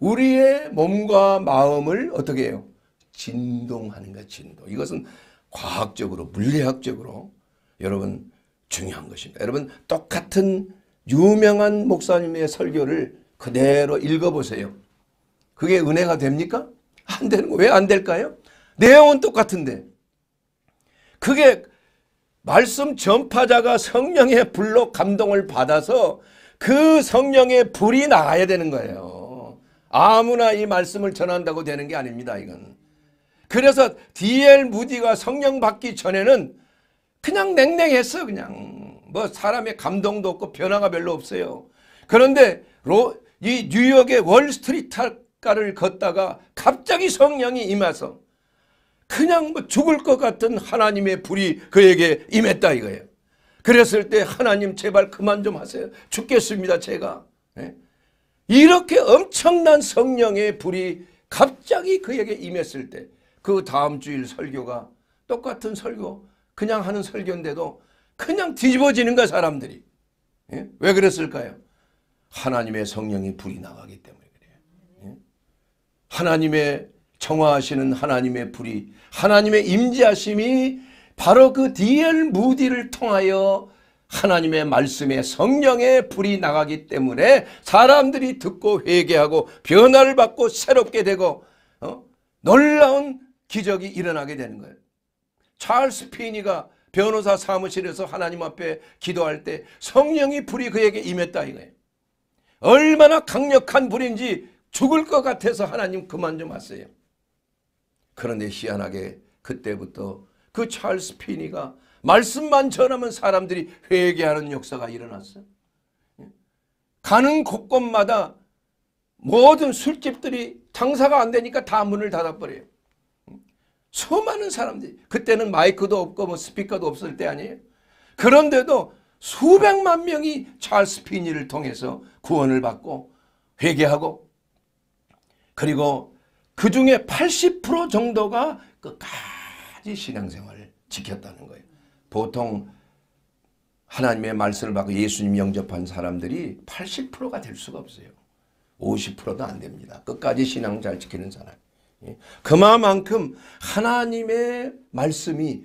우리의 몸과 마음을 어떻게 해요? 진동하는 거 진동. 이것은 과학적으로 물리학적으로 여러분 중요한 것입니다. 여러분 똑같은 유명한 목사님의 설교를 그대로 읽어보세요. 그게 은혜가 됩니까? 안 되는 거 왜 안 될까요? 내용은 똑같은데 그게 말씀 전파자가 성령의 불로 감동을 받아서 그 성령의 불이 나가야 되는 거예요. 아무나 이 말씀을 전한다고 되는 게 아닙니다. 이건. 그래서 D.L. 무디가 성령 받기 전에는 그냥 냉랭해서 그냥 뭐 사람의 감동도 없고 변화가 별로 없어요. 그런데 로, 이 뉴욕의 월스트리트 가를 걷다가 갑자기 성령이 임해서 그냥 뭐 죽을 것 같은 하나님의 불이 그에게 임했다 이거예요. 그랬을 때 하나님 제발 그만 좀 하세요. 죽겠습니다 제가. 네? 이렇게 엄청난 성령의 불이 갑자기 그에게 임했을 때 그 다음 주일 설교가 똑같은 설교 그냥 하는 설교인데도 그냥 뒤집어지는 거야 사람들이. 예? 왜 그랬을까요? 하나님의 성령이 불이 나가기 때문에 그래요. 예? 하나님의 청화하시는 하나님의 불이 하나님의 임재하심이 바로 그 디엘 무디를 통하여 하나님의 말씀에 성령의 불이 나가기 때문에 사람들이 듣고 회개하고 변화를 받고 새롭게 되고 어? 놀라운 기적이 일어나게 되는 거예요. 찰스 피니가 변호사 사무실에서 하나님 앞에 기도할 때 성령이 불이 그에게 임했다 이거예요. 얼마나 강력한 불인지 죽을 것 같아서 하나님 그만 좀 하세요. 그런데 희한하게 그때부터 그 찰스 피니가 말씀만 전하면 사람들이 회개하는 역사가 일어났어요. 가는 곳곳마다 모든 술집들이 장사가 안 되니까 다 문을 닫아버려요. 수많은 사람들이 그때는 마이크도 없고 뭐 스피커도 없을 때 아니에요. 그런데도 수백만 명이 찰스 피니를 통해서 구원을 받고 회개하고 그리고 그 중에 80% 정도가 끝까지 신앙생활을 지켰다는 거예요. 보통 하나님의 말씀을 받고 예수님 영접한 사람들이 80%가 될 수가 없어요. 50%도 안 됩니다. 끝까지 신앙 잘 지키는 사람. 예. 그만큼 마 하나님의 말씀이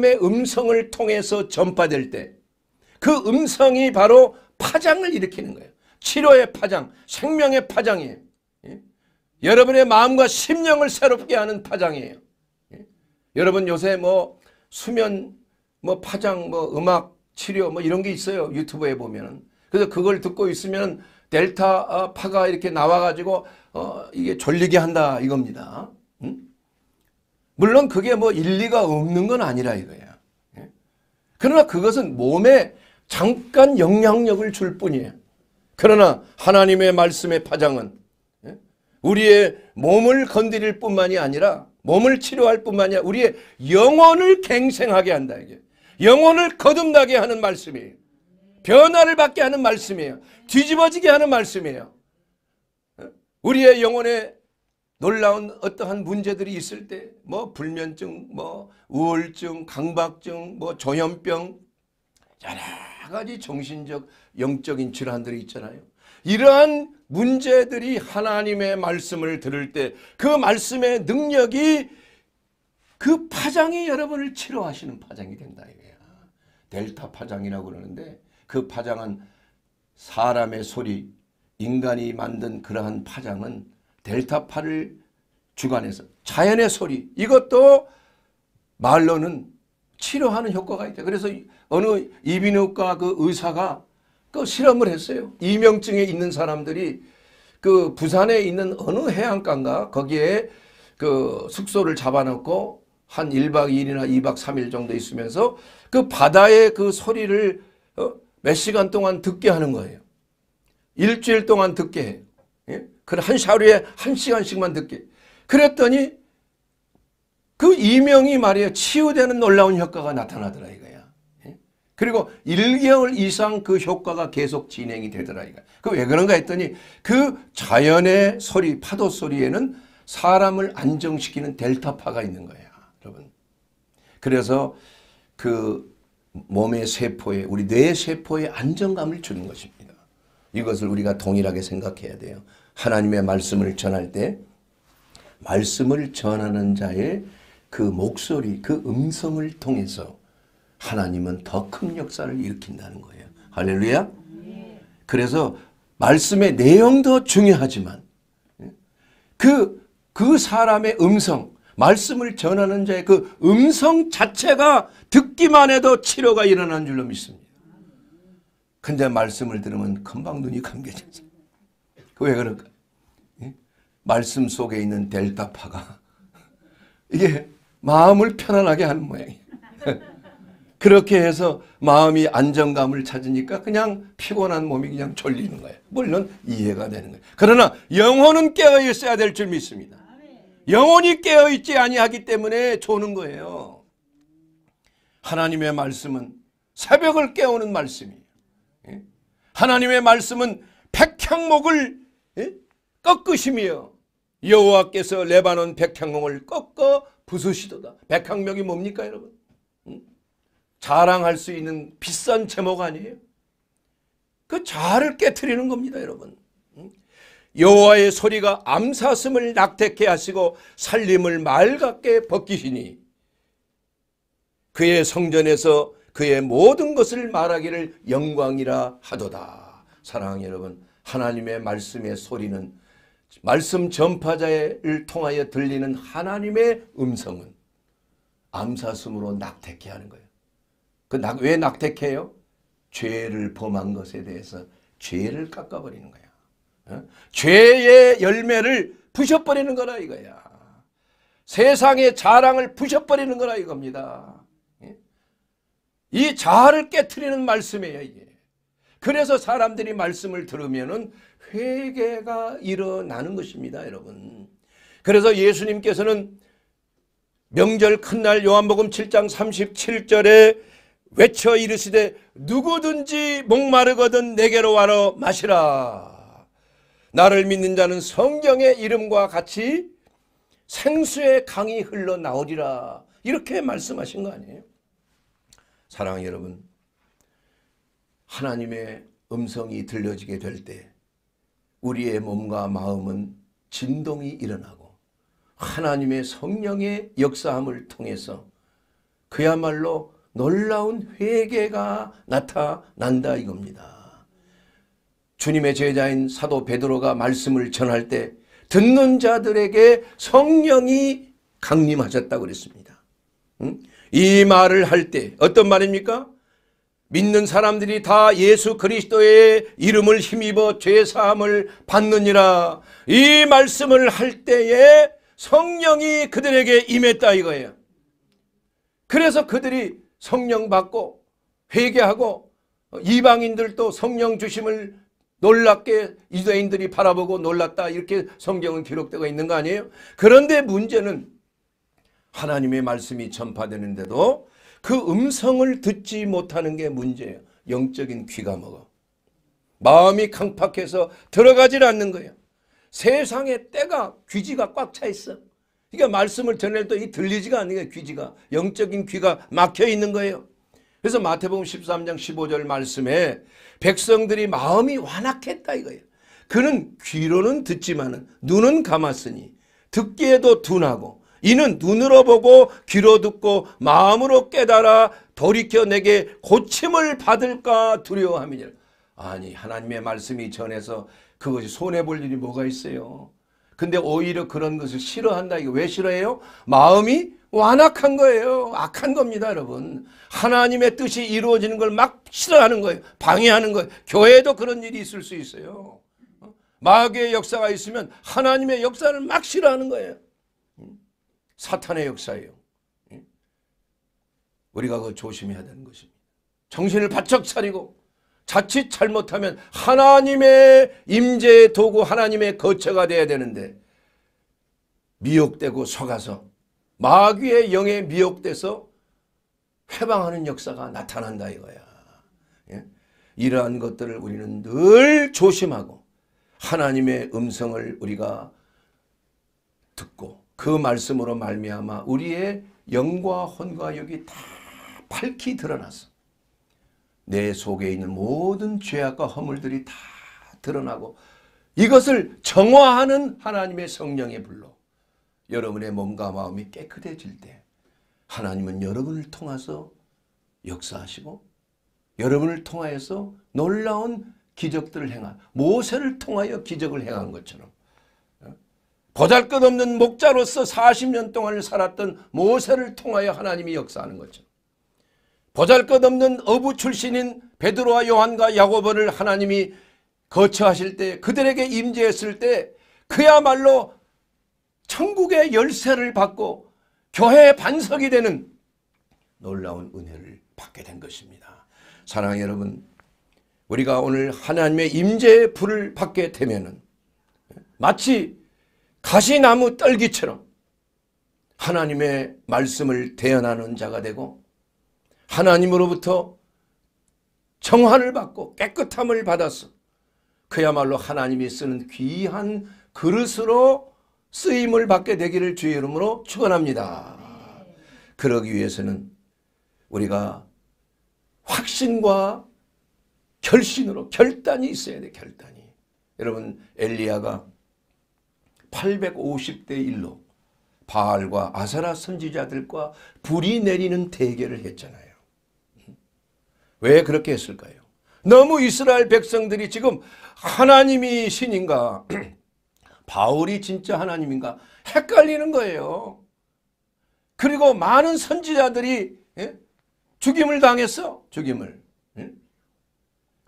사람의 음성을 통해서 전파될 때 그 음성이 바로 파장을 일으키는 거예요. 치료의 파장, 생명의 파장이에요. 예. 여러분의 마음과 심령을 새롭게 하는 파장이에요. 예. 여러분 요새 뭐 수면 뭐 파장 뭐 음악 치료 뭐 이런 게 있어요. 유튜브에 보면은. 그래서 그걸 듣고 있으면 델타파가 어, 이렇게 나와가지고 어, 이게 졸리게 한다 이겁니다. 음? 물론 그게 뭐 일리가 없는 건 아니라 이거야. 예? 그러나 그것은 몸에 잠깐 영향력을 줄 뿐이에요. 그러나 하나님의 말씀의 파장은 예? 우리의 몸을 건드릴 뿐만이 아니라 몸을 치료할 뿐만 아니라 우리의 영혼을 갱생하게 한다 이게. 영혼을 거듭나게 하는 말씀이에요. 변화를 받게 하는 말씀이에요. 뒤집어지게 하는 말씀이에요. 우리의 영혼에 놀라운 어떠한 문제들이 있을 때 뭐 불면증, 뭐 우울증, 강박증, 뭐 전염병 여러 가지 정신적 영적인 질환들이 있잖아요. 이러한 문제들이 하나님의 말씀을 들을 때 그 말씀의 능력이 그 파장이 여러분을 치료하시는 파장이 된다 이거야. 델타 파장이라고 그러는데 그 파장은 사람의 소리, 인간이 만든 그러한 파장은 델타파를 주관해서 자연의 소리 이것도 말로는 치료하는 효과가 있다. 그래서 어느 이비인후과 그 의사가 그 실험을 했어요. 이명증에 있는 사람들이 그 부산에 있는 어느 해안가인가 거기에 그 숙소를 잡아놓고 한 1박 2일이나 2박 3일 정도 있으면서 그 바다의 그 소리를 어, 몇 시간 동안 듣게 하는 거예요. 일주일 동안 듣게 예? 그한 하루에 한 시간씩만 듣게 그랬더니 그 이명이 말이에요. 치유되는 놀라운 효과가 나타나더라 이거야. 예? 그리고 1개월 이상 그 효과가 계속 진행이 되더라 이거야. 그 왜 그런가 했더니 그 자연의 소리, 파도 소리에는 사람을 안정시키는 델타파가 있는 거야. 여러분. 그래서 그 몸의 세포에, 우리 뇌 세포에 안정감을 주는 것입니다. 이것을 우리가 동일하게 생각해야 돼요. 하나님의 말씀을 전할 때 말씀을 전하는 자의 그 목소리, 그 음성을 통해서 하나님은 더 큰 역사를 일으킨다는 거예요. 할렐루야. 그래서 말씀의 내용도 중요하지만 그그 예, 그 사람의 음성, 말씀을 전하는 자의 그 음성 자체가 듣기만 해도 치료가 일어난 줄로 믿습니다. 근데 말씀을 들으면 금방 눈이 감겨져서. 왜 그럴까? 예? 말씀 속에 있는 델타파가 이게 마음을 편안하게 하는 모양이에요. 그렇게 해서 마음이 안정감을 찾으니까 그냥 피곤한 몸이 그냥 졸리는 거예요. 물론 이해가 되는 거예요. 그러나 영혼은 깨어 있어야 될 줄 믿습니다. 영혼이 깨어 있지 아니하기 때문에 조는 거예요. 하나님의 말씀은 새벽을 깨우는 말씀이에요. 하나님의 말씀은 백향목을 예? 꺾으시며 여호와께서 레바논 백향목을 꺾어 부수시도다. 백향목이 뭡니까 여러분? 자랑할 수 있는 비싼 제목 아니에요? 그 자아를 깨뜨리는 겁니다 여러분. 여호와의 소리가 암사슴을 낙태케 하시고 살림을 말게 벗기시니 그의 성전에서 그의 모든 것을 말하기를 영광이라 하도다. 사랑하는 여러분 하나님의 말씀의 소리는 말씀 전파자를 통하여 들리는 하나님의 음성은 암사슴으로 낙태케 하는 거예요. 그왜 낙태해요? 죄를 범한 것에 대해서 죄를 깎아버리는 거야. 어? 죄의 열매를 부셔버리는 거라 이거야. 세상의 자랑을 부셔버리는 거라 이겁니다. 이 자아를 깨뜨리는 말씀이에요. 이게. 그래서 사람들이 말씀을 들으면 회개가 일어나는 것입니다. 여러분. 그래서 예수님께서는 명절 큰 날 요한복음 7장 37절에 외쳐 이르시되 누구든지 목마르거든 내게로 와라 마시라. 나를 믿는 자는 성경의 이름과 같이 생수의 강이 흘러나오리라. 이렇게 말씀하신 거 아니에요? 사랑하 여러분, 하나님의 음성이 들려지게 될 때 우리의 몸과 마음은 진동이 일어나고 하나님의 성령의 역사함을 통해서 그야말로 놀라운 회개가 나타난다 이겁니다. 주님의 제자인 사도 베드로가 말씀을 전할 때 듣는 자들에게 성령이 강림하셨다고 그랬습니다. 응? 이 말을 할 때 어떤 말입니까? 믿는 사람들이 다 예수 그리스도의 이름을 힘입어 죄사함을 받느니라 이 말씀을 할 때에 성령이 그들에게 임했다 이거예요. 그래서 그들이 성령 받고 회개하고 이방인들도 성령 주심을 놀랍게 유대인들이 바라보고 놀랐다 이렇게 성경은 기록되어 있는 거 아니에요? 그런데 문제는 하나님의 말씀이 전파되는데도 그 음성을 듣지 못하는 게 문제예요. 영적인 귀가 먹어. 마음이 강팍해서 들어가질 않는 거예요. 세상에 때가 귀지가 꽉 차 있어. 그러니까 말씀을 전할 때이 들리지가 않는 게 귀지가. 영적인 귀가 막혀 있는 거예요. 그래서 마태복음 13장 15절 말씀에 백성들이 마음이 완악했다 이거예요. 그는 귀로는 듣지만은 눈은 감았으니 듣기에도 둔하고 이는 눈으로 보고 귀로 듣고 마음으로 깨달아 돌이켜 내게 고침을 받을까 두려워함이니 아니 하나님의 말씀이 전해서 그것이 손해볼 일이 뭐가 있어요. 근데 오히려 그런 것을 싫어한다. 이게 왜 싫어해요? 마음이 완악한 거예요. 악한 겁니다 여러분. 하나님의 뜻이 이루어지는 걸 막 싫어하는 거예요. 방해하는 거예요. 교회도 그런 일이 있을 수 있어요. 어? 마귀의 역사가 있으면 하나님의 역사를 막 싫어하는 거예요. 사탄의 역사예요. 예? 우리가 그 조심해야 되는 것입니다. 정신을 바짝 차리고 자칫 잘못하면 하나님의 임재의 도구 하나님의 거처가 돼야 되는데 미혹되고 속아서 마귀의 영에 미혹돼서 해방하는 역사가 나타난다 이거야. 예? 이러한 것들을 우리는 늘 조심하고 하나님의 음성을 우리가 듣고 그 말씀으로 말미암아 우리의 영과 혼과 육이 다 밝히 드러났어. 내 속에 있는 모든 죄악과 허물들이 다 드러나고 이것을 정화하는 하나님의 성령의 불로 여러분의 몸과 마음이 깨끗해질 때 하나님은 여러분을 통해서 역사하시고 여러분을 통하여서 놀라운 기적들을 행한 모세를 통하여 기적을 행한 것처럼 보잘것없는 목자로서 40년 동안을 살았던 모세를 통하여 하나님이 역사하는 거죠. 보잘것없는 어부 출신인 베드로와 요한과 야고보를 하나님이 거처하실 때 그들에게 임재했을 때 그야말로 천국의 열쇠를 받고 교회의 반석이 되는 놀라운 은혜를 받게 된 것입니다. 사랑하는 여러분 우리가 오늘 하나님의 임재의 불을 받게 되면 마치 가시나무 떨기처럼 하나님의 말씀을 대연하는 자가 되고 하나님으로부터 정환을 받고 깨끗함을 받아서 그야말로 하나님이 쓰는 귀한 그릇으로 쓰임을 받게 되기를 주의 이름으로 축원합니다. 그러기 위해서는 우리가 확신과 결신으로 결단이 있어야 돼 결단이. 여러분 엘리야가 850대 1로 바알과 아사라 선지자들과 불이 내리는 대결을 했잖아요. 왜 그렇게 했을까요? 너무 이스라엘 백성들이 지금 하나님이 신인가 바울이 진짜 하나님인가 헷갈리는 거예요. 그리고 많은 선지자들이 예? 죽임을 당했어. 죽임을. 예?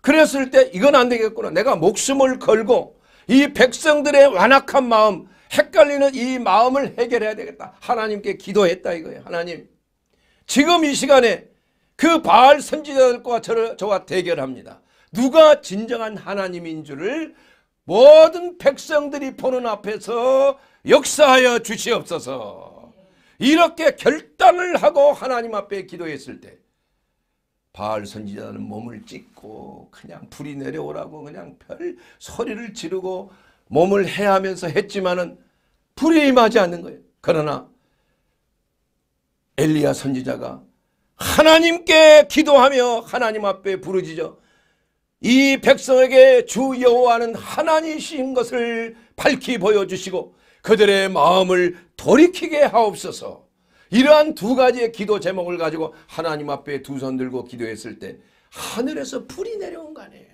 그랬을 때 이건 안 되겠구나. 내가 목숨을 걸고 이 백성들의 완악한 마음 헷갈리는 이 마음을 해결해야 되겠다. 하나님께 기도했다 이거예요. 하나님 지금 이 시간에 그 바알 선지자들과 저를, 저와 대결합니다. 누가 진정한 하나님인 줄을 모든 백성들이 보는 앞에서 역사하여 주시옵소서. 이렇게 결단을 하고 하나님 앞에 기도했을 때 바알 선지자는 몸을 찢고 그냥 불이 내려오라고 그냥 별 소리를 지르고 몸을 해하면서 했지만은 불이 임하지 않는 거예요. 그러나 엘리야 선지자가 하나님께 기도하며 하나님 앞에 부르짖어 이 백성에게 주 여호와는 하나님이신 것을 밝히 보여주시고 그들의 마음을 돌이키게 하옵소서. 이러한 두 가지의 기도 제목을 가지고 하나님 앞에 두 손 들고 기도했을 때 하늘에서 불이 내려온 거 아니에요.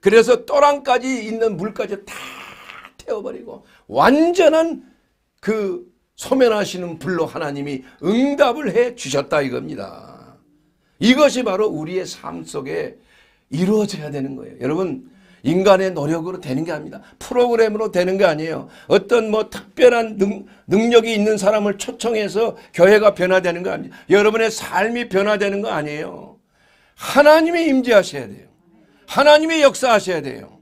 그래서 또랑까지 있는 물까지 다 태워버리고 완전한 그 소멸하시는 불로 하나님이 응답을 해 주셨다 이겁니다. 이것이 바로 우리의 삶 속에 이루어져야 되는 거예요. 여러분 인간의 노력으로 되는 게 아닙니다. 프로그램으로 되는 게 아니에요. 어떤 뭐 특별한 능, 능력이 있는 사람을 초청해서 교회가 변화되는 거아니에 여러분의 삶이 변화되는 거 아니에요. 하나님이 임재하셔야 돼요. 하나님이 역사하셔야 돼요.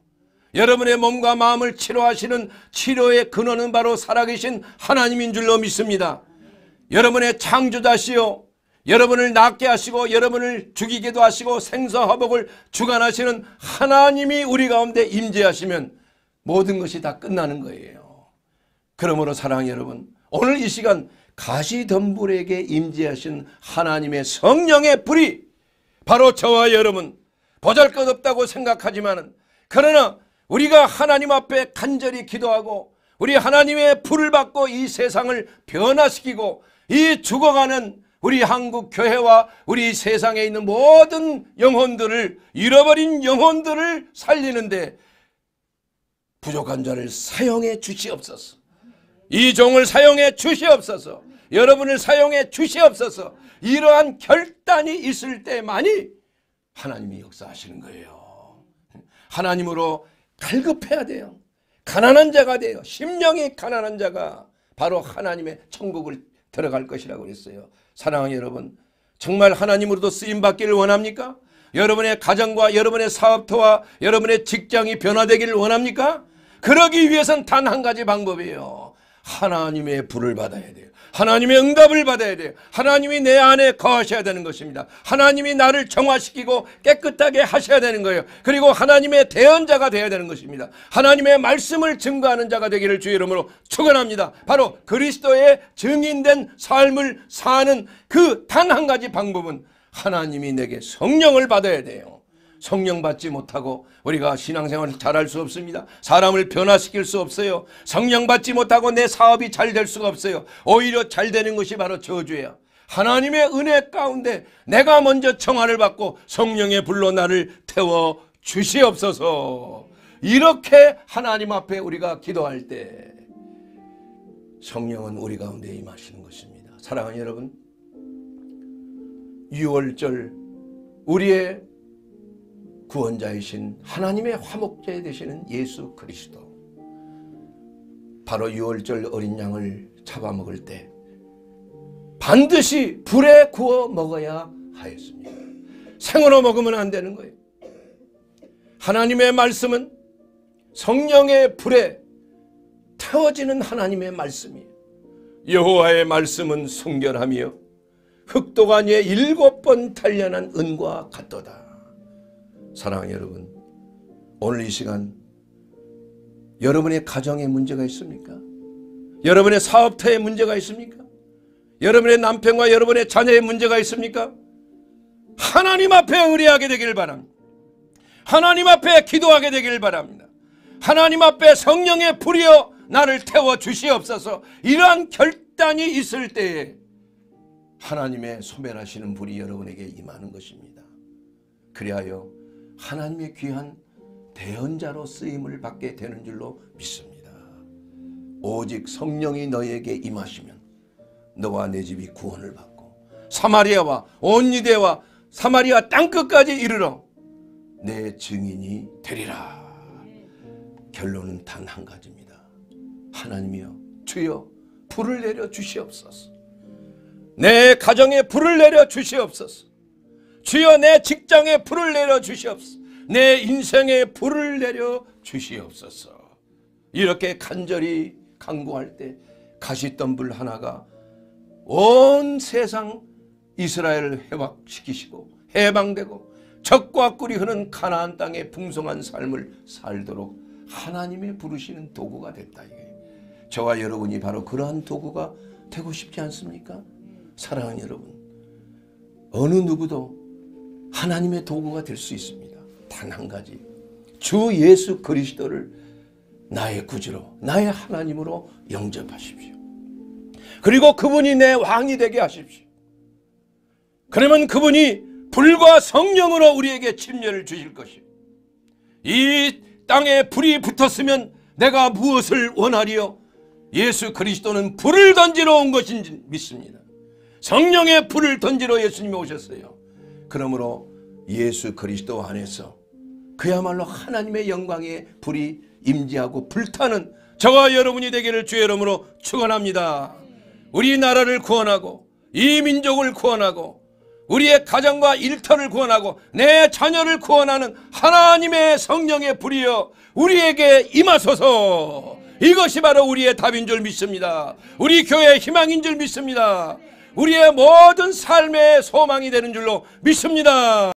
여러분의 몸과 마음을 치료하시는 치료의 근원은 바로 살아계신 하나님인 줄로 믿습니다. 여러분의 창조자시요 여러분을 낫게 하시고 여러분을 죽이기도 하시고 생사 허복을 주관하시는 하나님이 우리 가운데 임재하시면 모든 것이 다 끝나는 거예요. 그러므로 사랑 여러분 오늘 이 시간 가시덤불에게 임재하신 하나님의 성령의 불이 바로 저와 여러분 보잘것없다고 생각하지만 그러나 우리가 하나님 앞에 간절히 기도하고 우리 하나님의 불을 받고 이 세상을 변화시키고 이 죽어가는 우리 한국 교회와 우리 세상에 있는 모든 영혼들을 잃어버린 영혼들을 살리는데 부족한 자를 사용해 주시옵소서. 이 종을 사용해 주시옵소서. 여러분을 사용해 주시옵소서. 이러한 결단이 있을 때만이 하나님이 역사하시는 거예요. 하나님으로 갈급해야 돼요. 가난한 자가 돼요. 심령이 가난한 자가 바로 하나님의 천국을 들어갈 것이라고 그랬어요. 사랑하는 여러분, 정말 하나님으로도 쓰임 받기를 원합니까? 여러분의 가정과 여러분의 사업터와 여러분의 직장이 변화되기를 원합니까? 그러기 위해선 단 한 가지 방법이에요. 하나님의 불을 받아야 돼요. 하나님의 응답을 받아야 돼요. 하나님이 내 안에 거하셔야 되는 것입니다. 하나님이 나를 정화시키고 깨끗하게 하셔야 되는 거예요. 그리고 하나님의 대언자가 되어야 되는 것입니다. 하나님의 말씀을 증거하는 자가 되기를 주의 이름으로 축원합니다. 바로 그리스도의 증인된 삶을 사는 그 단 한 가지 방법은 하나님이 내게 성령을 받아야 돼요. 성령 받지 못하고 우리가 신앙생활을 잘할 수 없습니다. 사람을 변화시킬 수 없어요. 성령 받지 못하고 내 사업이 잘 될 수가 없어요. 오히려 잘 되는 것이 바로 저주예요. 하나님의 은혜 가운데 내가 먼저 청하를 받고 성령의 불로 나를 태워 주시옵소서. 이렇게 하나님 앞에 우리가 기도할 때 성령은 우리 가운데 임하시는 것입니다. 사랑하는 여러분, 6월절 우리의 구원자이신 하나님의 화목제 되시는 예수 그리스도 바로 유월절 어린 양을 잡아먹을 때 반드시 불에 구워 먹어야 하였습니다. 생으로 먹으면 안 되는 거예요. 하나님의 말씀은 성령의 불에 태워지는 하나님의 말씀이에요. 여호와의 말씀은 순결하며 흑도가니에 일곱 번 단련한 은과 같도다. 사랑하는 여러분, 오늘 이 시간 여러분의 가정에 문제가 있습니까? 여러분의 사업터에 문제가 있습니까? 여러분의 남편과 여러분의 자녀에 문제가 있습니까? 하나님 앞에 의뢰하게 되길 바랍니다. 하나님 앞에 기도하게 되길 바랍니다. 하나님 앞에 성령의 불이여 나를 태워 주시옵소서 이러한 결단이 있을 때에 하나님의 소멸하시는 불이 여러분에게 임하는 것입니다. 그리하여 하나님의 귀한 대언자로 쓰임을 받게 되는 줄로 믿습니다. 오직 성령이 너에게 임하시면 너와 내 집이 구원을 받고 사마리아와 온 이대와 사마리아 땅끝까지 이르러 내 증인이 되리라. 결론은 단 한 가지입니다. 하나님이여 주여 불을 내려 주시옵소서. 내 가정에 불을 내려 주시옵소서. 주여 내 직장에 불을 내려 주시옵소서. 내 인생에 불을 내려 주시옵소서. 이렇게 간절히 강구할 때 가시덤불 하나가 온 세상 이스라엘을 해방시키시고 해방되고 적과 꿀이 흐는 가나안 땅의 풍성한 삶을 살도록 하나님의 부르시는 도구가 됐다 이게. 저와 여러분이 바로 그러한 도구가 되고 싶지 않습니까? 사랑하는 여러분 어느 누구도 하나님의 도구가 될 수 있습니다. 단 한 가지. 주 예수 그리스도를 나의 구주로 나의 하나님으로 영접하십시오. 그리고 그분이 내 왕이 되게 하십시오. 그러면 그분이 불과 성령으로 우리에게 침례를 주실 것이요. 이 땅에 불이 붙었으면 내가 무엇을 원하리요? 예수 그리스도는 불을 던지러 온 것인지 믿습니다. 성령의 불을 던지러 예수님이 오셨어요. 그러므로 예수 그리스도 안에서 그야말로 하나님의 영광의 불이 임지하고 불타는 저와 여러분이 되기를 주의 이름으로 축원합니다. 우리나라를 구원하고 이 민족을 구원하고 우리의 가정과 일터를 구원하고 내 자녀를 구원하는 하나님의 성령의 불이여 우리에게 임하소서. 이것이 바로 우리의 답인 줄 믿습니다. 우리 교회의 희망인 줄 믿습니다. 우리의 모든 삶의 소망이 되는 줄로 믿습니다.